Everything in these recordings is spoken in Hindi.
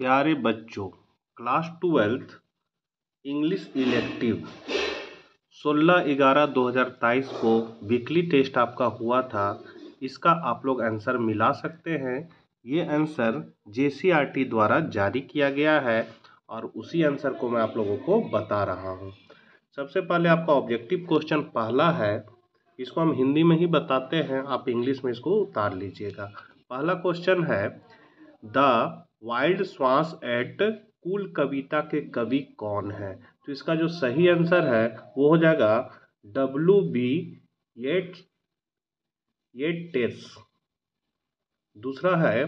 प्यारे बच्चों क्लास ट्वेल्थ इंग्लिश इलेक्टिव सोलह ग्यारह दो हज़ार तेईस को वीकली टेस्ट आपका हुआ था इसका आप लोग आंसर मिला सकते हैं ये आंसर जे द्वारा जारी किया गया है और उसी आंसर को मैं आप लोगों को बता रहा हूँ सबसे पहले आपका ऑब्जेक्टिव क्वेश्चन पहला है इसको हम हिंदी में ही बताते हैं आप इंग्लिश में इसको उतार लीजिएगा पहला क्वेश्चन है द वाइल्ड स्वास एट कुल कविता के कवि कौन है तो इसका जो सही आंसर है वो हो जाएगा डब्लू बी एट येट्स दूसरा है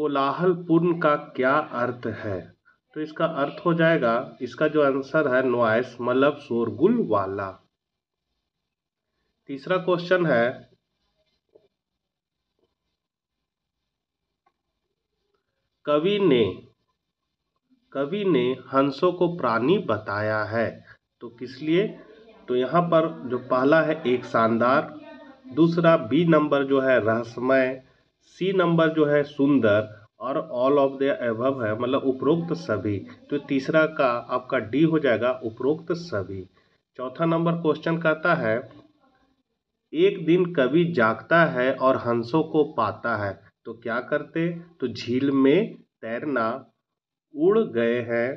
कोलाहलपूर्ण का क्या अर्थ है तो इसका अर्थ हो जाएगा इसका जो आंसर है नोइस मतलब शोरगुल वाला तीसरा क्वेश्चन है कवि ने कवि ने हंसों को प्राणी बताया है तो किस लिए तो यहाँ पर जो पहला है एक शानदार दूसरा बी नंबर जो है रहस्यमय सी नंबर जो है सुंदर और ऑल ऑफ द एवव है मतलब उपरोक्त सभी तो तीसरा का आपका डी हो जाएगा उपरोक्त सभी चौथा नंबर क्वेश्चन कहता है एक दिन कवि जागता है और हंसों को पाता है तो क्या करते तो झील में तैरना उड़ गए हैं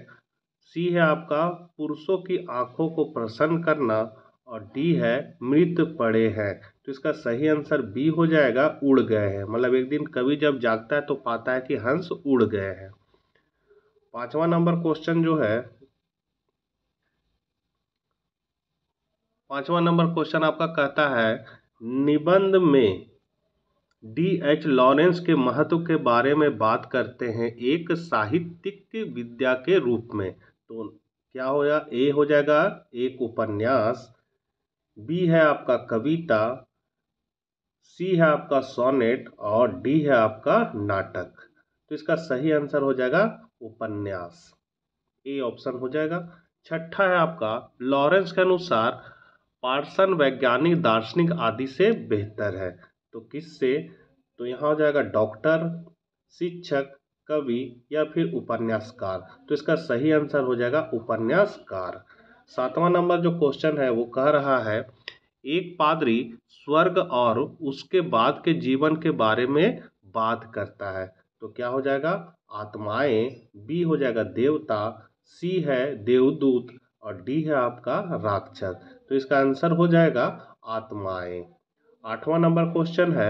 सी है आपका पुरुषों की आंखों को प्रसन्न करना और डी है मृत पड़े हैं तो इसका सही आंसर बी हो जाएगा उड़ गए हैं मतलब एक दिन कवि जब जागता है तो पाता है कि हंस उड़ गए हैं पांचवा नंबर क्वेश्चन जो है पांचवा नंबर क्वेश्चन आपका कहता है निबंध में डी एच लॉरेंस के महत्व के बारे में बात करते हैं एक साहित्यिक विद्या के रूप में तो क्या या? ए हो जाएगा एक उपन्यास बी है आपका कविता सी है आपका सोनेट और डी है आपका नाटक तो इसका सही आंसर हो जाएगा उपन्यास ए ऑप्शन हो जाएगा छठा है आपका लॉरेंस के अनुसार पार्सन वैज्ञानिक दार्शनिक आदि से बेहतर है तो किस से तो यहाँ हो जाएगा डॉक्टर शिक्षक कवि या फिर उपन्यासकार तो इसका सही आंसर हो जाएगा उपन्यासकार सातवां नंबर जो क्वेश्चन है वो कह रहा है एक पादरी स्वर्ग और उसके बाद के जीवन के बारे में बात करता है तो क्या हो जाएगा आत्माएं बी हो जाएगा देवता सी है देवदूत और डी है आपका राक्षस तो इसका आंसर हो जाएगा आत्माएं आठवां नंबर क्वेश्चन है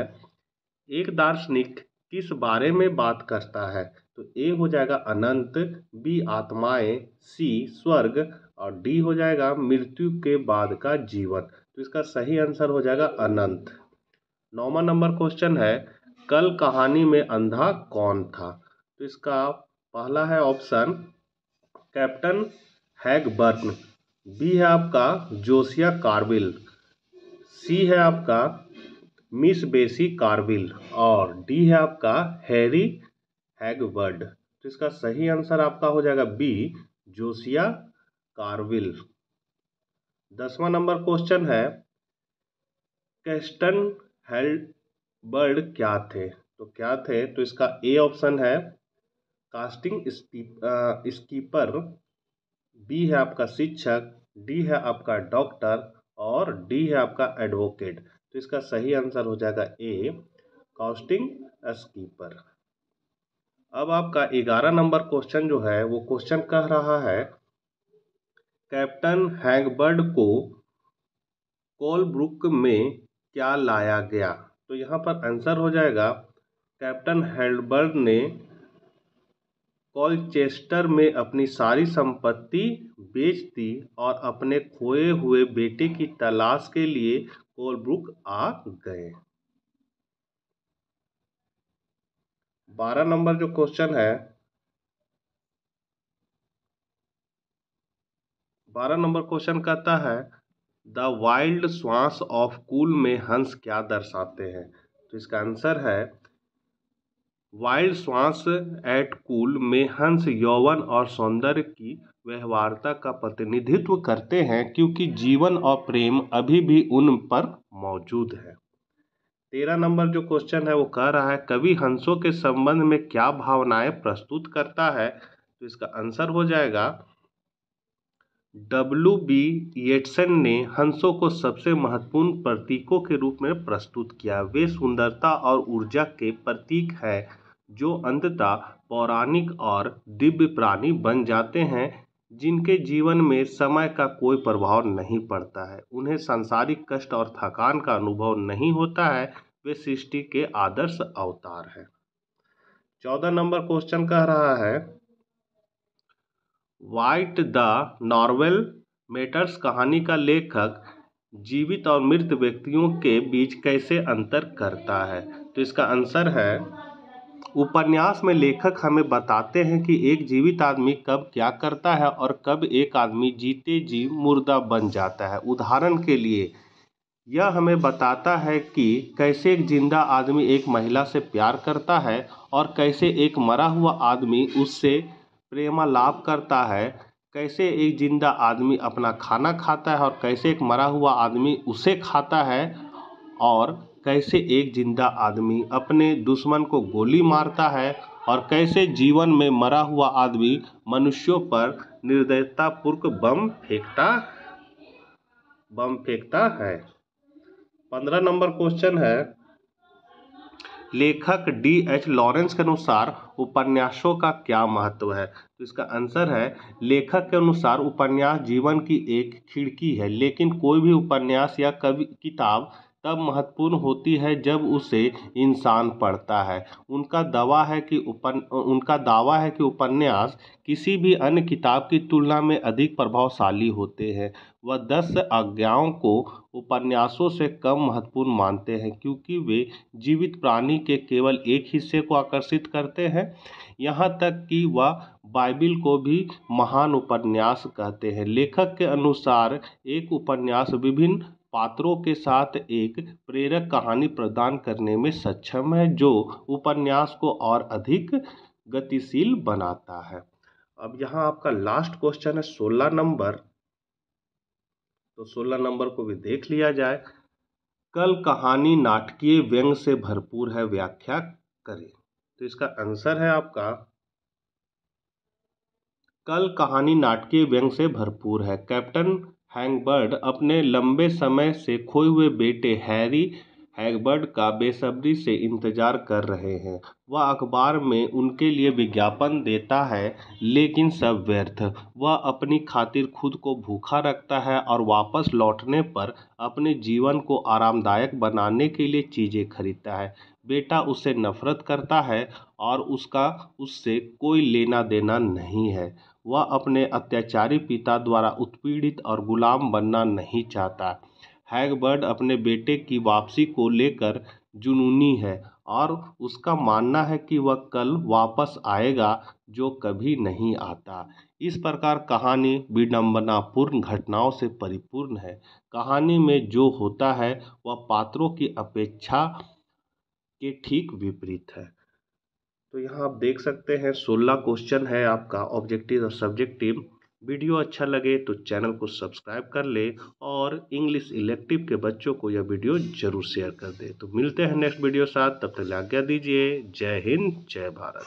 एक दार्शनिक किस बारे में बात करता है तो ए हो जाएगा अनंत बी आत्माएं सी स्वर्ग और डी हो जाएगा मृत्यु के बाद का जीवन तो इसका सही आंसर हो जाएगा अनंत नौवा नंबर क्वेश्चन है कल कहानी में अंधा कौन था तो इसका पहला है ऑप्शन कैप्टन हैगबर्न बी है आपका जोसिया कार्बिल सी है आपका मिस बेसी कार्विल और डी है आपका हैरी हैगवर्ड तो इसका सही आंसर आपका हो जाएगा बी जोसिया कारविल दसवां नंबर क्वेश्चन है कैस्टन हेल्डबर्ड क्या थे तो क्या थे तो इसका ए ऑप्शन है कास्टिंग स्कीपर बी है आपका शिक्षक डी है आपका डॉक्टर और डी है आपका एडवोकेट तो इसका सही आंसर हो जाएगा ए कॉस्टिंग स्कीपर अब आपका ग्यारह नंबर क्वेश्चन जो है वो क्वेश्चन कह रहा है कैप्टन हैंगबर्ड को कोलब्रुक में क्या लाया गया तो यहाँ पर आंसर हो जाएगा कैप्टन हैंगबर्ड ने कॉलचेस्टर में अपनी सारी संपत्ति बेच दी और अपने खोए हुए बेटे की तलाश के लिए कोलब्रुक आ गए बारह नंबर जो क्वेश्चन है बारह नंबर क्वेश्चन कहता है द वाइल्ड स्वास ऑफ कूल में हंस क्या दर्शाते हैं तो इसका आंसर है वाइल्ड स्वास एट कूल में हंस यौवन और सौंदर्य की व्यवहारता का प्रतिनिधित्व करते हैं क्योंकि जीवन और प्रेम अभी भी उन पर मौजूद है तेरह नंबर जो क्वेश्चन है वो कह रहा है कवि हंसों के संबंध में क्या भावनाएं प्रस्तुत करता है तो इसका आंसर हो जाएगा डब्ल्यू बी येटसन ने हंसों को सबसे महत्वपूर्ण प्रतीकों के रूप में प्रस्तुत किया वे सुंदरता और ऊर्जा के प्रतीक हैं जो अंततः पौराणिक और दिव्य प्राणी बन जाते हैं जिनके जीवन में समय का कोई प्रभाव नहीं पड़ता है उन्हें सांसारिक कष्ट और थकान का अनुभव नहीं होता है वे सृष्टि के आदर्श अवतार हैं चौदह नंबर क्वेश्चन कह रहा है वाइट द नॉर्वेल मेटर्स कहानी का लेखक जीवित और मृत व्यक्तियों के बीच कैसे अंतर करता है तो इसका आंसर है उपन्यास में लेखक हमें बताते हैं कि एक जीवित आदमी कब क्या करता है और कब एक आदमी जीते जी मुर्दा बन जाता है उदाहरण के लिए यह हमें बताता है कि कैसे एक जिंदा आदमी एक महिला से प्यार करता है और कैसे एक मरा हुआ आदमी उससे प्रेमालाप करता है कैसे एक जिंदा आदमी अपना खाना खाता है और कैसे एक मरा हुआ आदमी उसे खाता है और कैसे एक जिंदा आदमी अपने दुश्मन को गोली मारता है और कैसे जीवन में मरा हुआ आदमी मनुष्यों पर निर्दयतापूर्वक बम फेंकता बम फेंकता है पंद्रह नंबर क्वेश्चन है लेखक डी एच लॉरेंस के अनुसार उपन्यासों का क्या महत्व है तो इसका आंसर है लेखक के अनुसार उपन्यास जीवन की एक खिड़की है लेकिन कोई भी उपन्यास या कवि किताब तब महत्वपूर्ण होती है जब उसे इंसान पढ़ता है उनका दावा है कि उपन उनका दावा है कि उपन्यास किसी भी अन्य किताब की तुलना में अधिक प्रभावशाली होते हैं वह दस आज्ञाओं को उपन्यासों से कम महत्वपूर्ण मानते हैं क्योंकि वे जीवित प्राणी के केवल एक हिस्से को आकर्षित करते हैं यहाँ तक कि वह बाइबिल को भी महान उपन्यास कहते हैं लेखक के अनुसार एक उपन्यास विभिन्न पात्रों के साथ एक प्रेरक कहानी प्रदान करने में सक्षम है जो उपन्यास को और अधिक गतिशील बनाता है अब यहाँ आपका लास्ट क्वेश्चन है सोलह नंबर तो सोलह नंबर को भी देख लिया जाए कल कहानी नाटकीय व्यंग से भरपूर है व्याख्या करें तो इसका आंसर है आपका कल कहानी नाटकीय व्यंग से भरपूर है कैप्टन हैंगबर्ड अपने लंबे समय से खोए हुए बेटे हैरी हैगबर्ड का बेसब्री से इंतज़ार कर रहे हैं वह अखबार में उनके लिए विज्ञापन देता है लेकिन सब व्यर्थ वह अपनी खातिर खुद को भूखा रखता है और वापस लौटने पर अपने जीवन को आरामदायक बनाने के लिए चीज़ें खरीदता है बेटा उससे नफ़रत करता है और उसका उससे कोई लेना देना नहीं है वह अपने अत्याचारी पिता द्वारा उत्पीड़ित और गुलाम बनना नहीं चाहता हैगबर्ड अपने बेटे की वापसी को लेकर जुनूनी है और उसका मानना है कि वह कल वापस आएगा जो कभी नहीं आता इस प्रकार कहानी विडम्बनापूर्ण घटनाओं से परिपूर्ण है कहानी में जो होता है वह पात्रों की अपेक्षा के ठीक विपरीत है तो यहाँ आप देख सकते हैं सोलह क्वेश्चन है आपका ऑब्जेक्टिव और सब्जेक्टिव वीडियो अच्छा लगे तो चैनल को सब्सक्राइब कर ले और इंग्लिश इलेक्टिव के बच्चों को यह वीडियो ज़रूर शेयर कर दे तो मिलते हैं नेक्स्ट वीडियो साथ तब तक आज्ञा दीजिए जय हिंद जय भारत